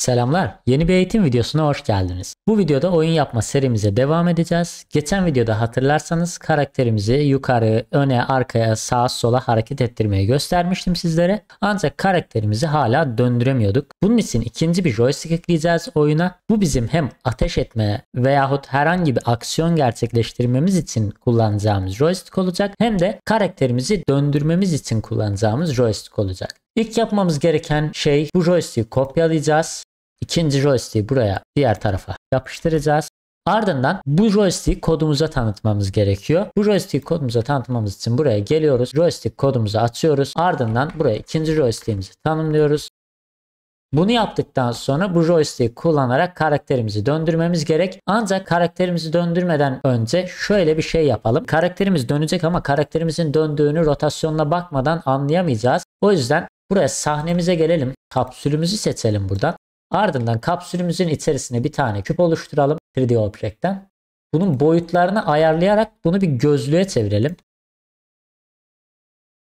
Selamlar, yeni bir eğitim videosuna hoş geldiniz. Bu videoda oyun yapma serimize devam edeceğiz. Geçen videoda hatırlarsanız karakterimizi yukarı, öne, arkaya, sağa, sola hareket ettirmeyi göstermiştim sizlere. Ancak karakterimizi hala döndüremiyorduk. Bunun için ikinci bir joystick ekleyeceğiz oyuna. Bu bizim hem ateş etme veyahut herhangi bir aksiyon gerçekleştirmemiz için kullanacağımız joystick olacak hem de karakterimizi döndürmemiz için kullanacağımız joystick olacak. İlk yapmamız gereken şey bu joystick'i kopyalayacağız İkinci joystick'i buraya diğer tarafa yapıştıracağız. Ardından bu joystick kodumuza tanıtmamız gerekiyor. Bu joystick kodumuza tanıtmamız için buraya geliyoruz. Joystick kodumuzu açıyoruz. Ardından buraya ikinci joystick'imizi tanımlıyoruz. Bunu yaptıktan sonra bu joystick'i kullanarak karakterimizi döndürmemiz gerek. Ancak karakterimizi döndürmeden önce şöyle bir şey yapalım. Karakterimiz dönecek ama karakterimizin döndüğünü rotasyonuna bakmadan anlayamayacağız. O yüzden buraya sahnemize gelelim. Kapsülümüzü seçelim buradan. Ardından kapsülümüzün içerisine bir tane küp oluşturalım 3D Object'ten. Bunun boyutlarını ayarlayarak bunu bir gözlüğe çevirelim.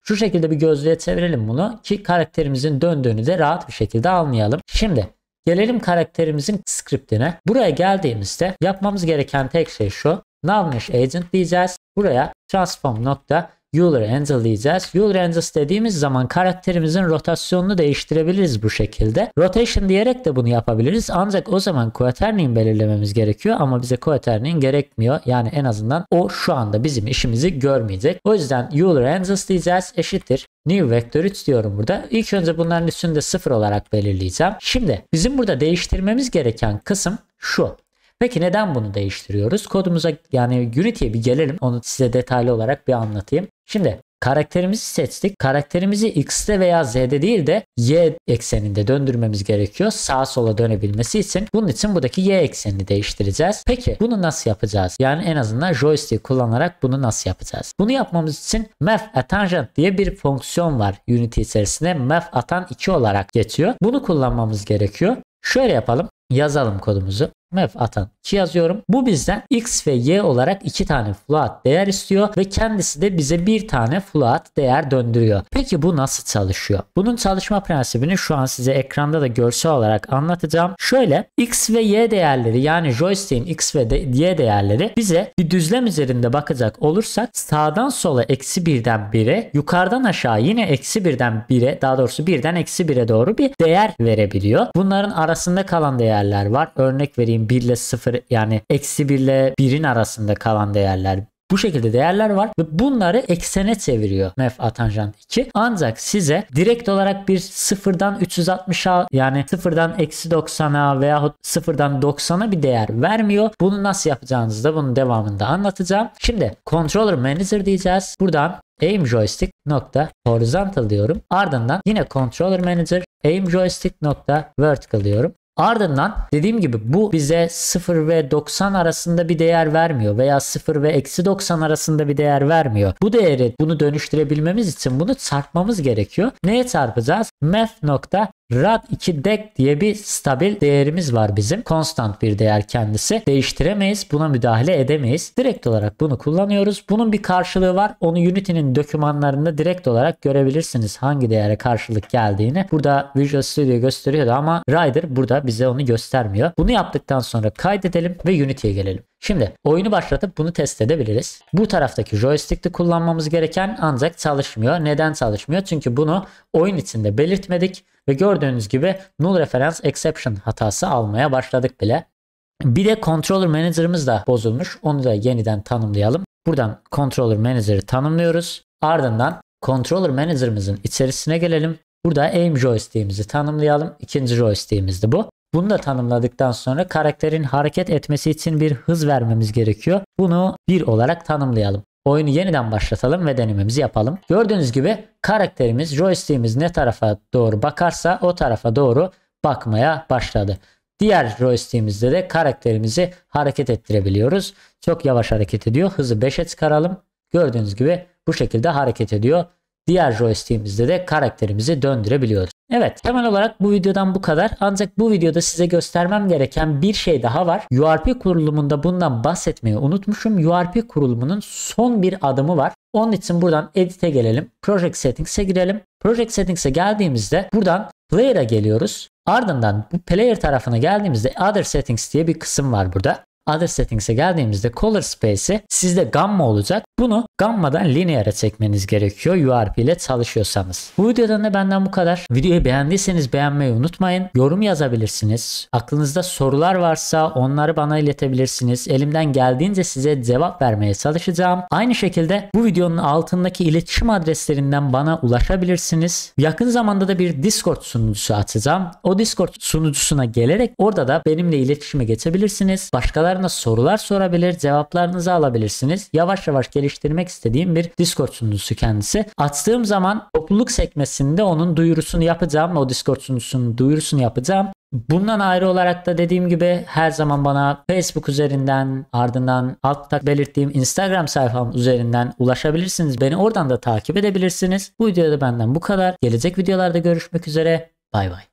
Şu şekilde bir gözlüğe çevirelim bunu ki karakterimizin döndüğünü de rahat bir şekilde anlayalım. Şimdi gelelim karakterimizin scriptine. Buraya geldiğimizde yapmamız gereken tek şey şu. Navmesh Agent diyeceğiz. Buraya transform nokta Euler Angel Euler Angels dediğimiz zaman karakterimizin rotasyonunu değiştirebiliriz bu şekilde. Rotation diyerek de bunu yapabiliriz. Ancak o zaman quaternion belirlememiz gerekiyor ama bize quaternion gerekmiyor. Yani en azından o şu anda bizim işimizi görmeyecek. O yüzden Euler Angels diyeceğiz eşittir. New Vector 3 diyorum burada. İlk önce bunların üstünde 0 olarak belirleyeceğim. Şimdi bizim burada değiştirmemiz gereken kısım şu. Peki neden bunu değiştiriyoruz? Kodumuza yani Unity'ye bir gelelim. Onu size detaylı olarak bir anlatayım. Şimdi karakterimizi seçtik. Karakterimizi X'de veya z'de değil de y ekseninde döndürmemiz gerekiyor. Sağa sola dönebilmesi için. Bunun için buradaki y eksenini değiştireceğiz. Peki bunu nasıl yapacağız? Yani en azından joystick kullanarak bunu nasıl yapacağız? Bunu yapmamız için map attangent diye bir fonksiyon var Unity içerisinde. map atan 2 olarak geçiyor. Bunu kullanmamız gerekiyor. Şöyle yapalım. Yazalım kodumuzu. Mev atan 2 yazıyorum. Bu bizden x ve y olarak 2 tane float değer istiyor ve kendisi de bize bir tane float değer döndürüyor. Peki bu nasıl çalışıyor? Bunun çalışma prensibini şu an size ekranda da görsel olarak anlatacağım. Şöyle x ve y değerleri yani joystick'in x ve de, y değerleri bize bir düzlem üzerinde bakacak olursak sağdan sola eksi birden 1'e yukarıdan aşağı yine eksi birden 1'e daha doğrusu birden eksi 1'e doğru bir değer verebiliyor. Bunların arasında kalan değerler var. Örnek vereyim örneğin 1 ile 0 yani eksi 1 ile 1'in arasında kalan değerler bu şekilde değerler var ve bunları eksene çeviriyor mef atanjant 2. Ancak size direkt olarak bir sıfırdan 360'a yani sıfırdan eksi 90'a veya sıfırdan 90'a bir değer vermiyor. Bunu nasıl yapacağınızı da bunun devamında anlatacağım. Şimdi controller manager diyeceğiz. Buradan aim joystick nokta horizontal diyorum. Ardından yine controller manager aim joystick nokta vertical diyorum. Ardından dediğim gibi bu bize 0 ve 90 arasında bir değer vermiyor veya 0 ve eksi 90 arasında bir değer vermiyor. Bu değeri bunu dönüştürebilmemiz için bunu çarpmamız gerekiyor. Neye çarpacağız? math nokta RAD2DEC diye bir stabil değerimiz var bizim. Konstant bir değer kendisi. Değiştiremeyiz. Buna müdahale edemeyiz. Direkt olarak bunu kullanıyoruz. Bunun bir karşılığı var. Onu Unity'nin dokümanlarında direkt olarak görebilirsiniz hangi değere karşılık geldiğini. Burada Visual Studio gösteriyordu ama Rider burada bize onu göstermiyor. Bunu yaptıktan sonra kaydedelim ve Unity'ye gelelim. Şimdi oyunu başlatıp bunu test edebiliriz. Bu taraftaki joystick'i kullanmamız gereken ancak çalışmıyor. Neden çalışmıyor? Çünkü bunu oyun içinde belirtmedik ve gördüğünüz gibi null reference exception hatası almaya başladık bile. Bir de controller manager'ımız da bozulmuş. Onu da yeniden tanımlayalım. Buradan controller manager'ı tanımlıyoruz. Ardından controller manager'ımızın içerisine gelelim. Burada aim joystick'imizi tanımlayalım. İkinci joystick'imiz de bu. Bunu da tanımladıktan sonra karakterin hareket etmesi için bir hız vermemiz gerekiyor. Bunu 1 olarak tanımlayalım. Oyunu yeniden başlatalım ve denememizi yapalım. Gördüğünüz gibi karakterimiz joystick'imiz ne tarafa doğru bakarsa o tarafa doğru bakmaya başladı. Diğer joystick'imizde de karakterimizi hareket ettirebiliyoruz. Çok yavaş hareket ediyor. Hızı 5'e çıkaralım. Gördüğünüz gibi bu şekilde hareket ediyor. Diğer joystick'imizde de karakterimizi döndürebiliyoruz. Evet temel olarak bu videodan bu kadar. Ancak bu videoda size göstermem gereken bir şey daha var. URP kurulumunda bundan bahsetmeyi unutmuşum. URP kurulumunun son bir adımı var. Onun için buradan edit'e gelelim. Project Settings'e girelim. Project Settings'e geldiğimizde buradan Player'a geliyoruz. Ardından bu player tarafına geldiğimizde Other Settings diye bir kısım var burada. Other Settings'e geldiğimizde Color Space'i sizde gamma olacak. Bunu gamma'dan linear'a çekmeniz gerekiyor URP ile çalışıyorsanız. Bu videodan da benden bu kadar. Videoyu beğendiyseniz beğenmeyi unutmayın. Yorum yazabilirsiniz. Aklınızda sorular varsa onları bana iletebilirsiniz. Elimden geldiğince size cevap vermeye çalışacağım. Aynı şekilde bu videonun altındaki iletişim adreslerinden bana ulaşabilirsiniz. Yakın zamanda da bir Discord sunucusu açacağım. O Discord sunucusuna gelerek orada da benimle iletişime geçebilirsiniz. Başkalar sorularına sorular sorabilir, cevaplarınızı alabilirsiniz. Yavaş yavaş geliştirmek istediğim bir Discord sunucusu kendisi. Attığım zaman topluluk sekmesinde onun duyurusunu yapacağım. O Discord sunucusunun duyurusunu yapacağım. Bundan ayrı olarak da dediğim gibi her zaman bana Facebook üzerinden ardından altta belirttiğim Instagram sayfam üzerinden ulaşabilirsiniz. Beni oradan da takip edebilirsiniz. Bu videoda benden bu kadar. Gelecek videolarda görüşmek üzere. Bay bay.